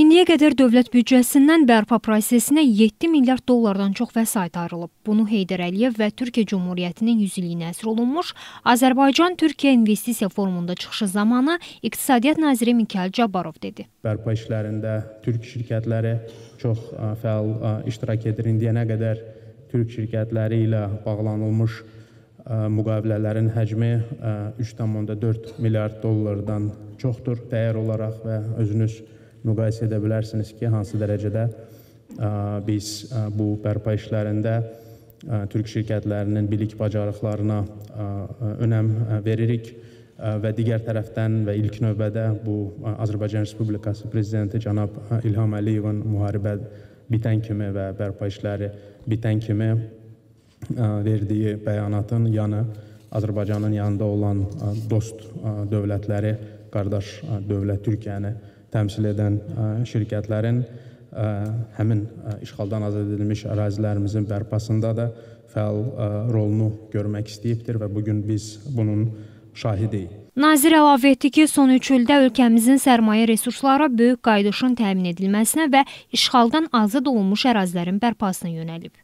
İndiyə qədər dövlət büdcəsindən bərpa prosesinə 7 milyard dollardan çox vəsait ayrılıb. Bunu Heydər Əliyev və Türkiyə Cumhuriyyətinin 100 illiyinə həsr olunmuş Azərbaycan-Türkiyə investisiya forumunda çıxışı zamanı İqtisadiyyat naziri Mikail Cabbarov dedi. Bərpa işlərində türk şirkətləri çox e, fəal e, iştirak edir. İndiyənə qədər türk şirkətləri ilə bağlanılmış e, müqavilələrin həcmi 3,4 milyard dollardan çoxdur dəyər olaraq və özünüz müqayisə edə bilərsiniz ki, hansı dərəcədə biz bu bərpa işlərində türk şirkətlərinin bilik bacarıqlarına önəm veririk və digər tərəfdən və ilk növbədə bu Azərbaycan Respublikası prezidenti cənab İlham Əliyevin müharibə bitən kimi və bərpa işləri bitən kimi verdiyi bəyanatın yanı Azərbaycanın yanında olan dost dövlətləri, qardaş dövlət Türkiyəni təmsil edən şirkətlərin həmin işğaldan azad edilmiş ərazilərimizin bərpasında da fəal rolunu görmək istəyibdir və bu gün biz bunun şahidiyik. Nazir əlavə etdi ki, son 3 ildə ölkəmizin sərmayə resurslara böyük qayıdışın təmin edilməsinə və işğaldan azad olunmuş ərazilərin bərpasına yönəlib.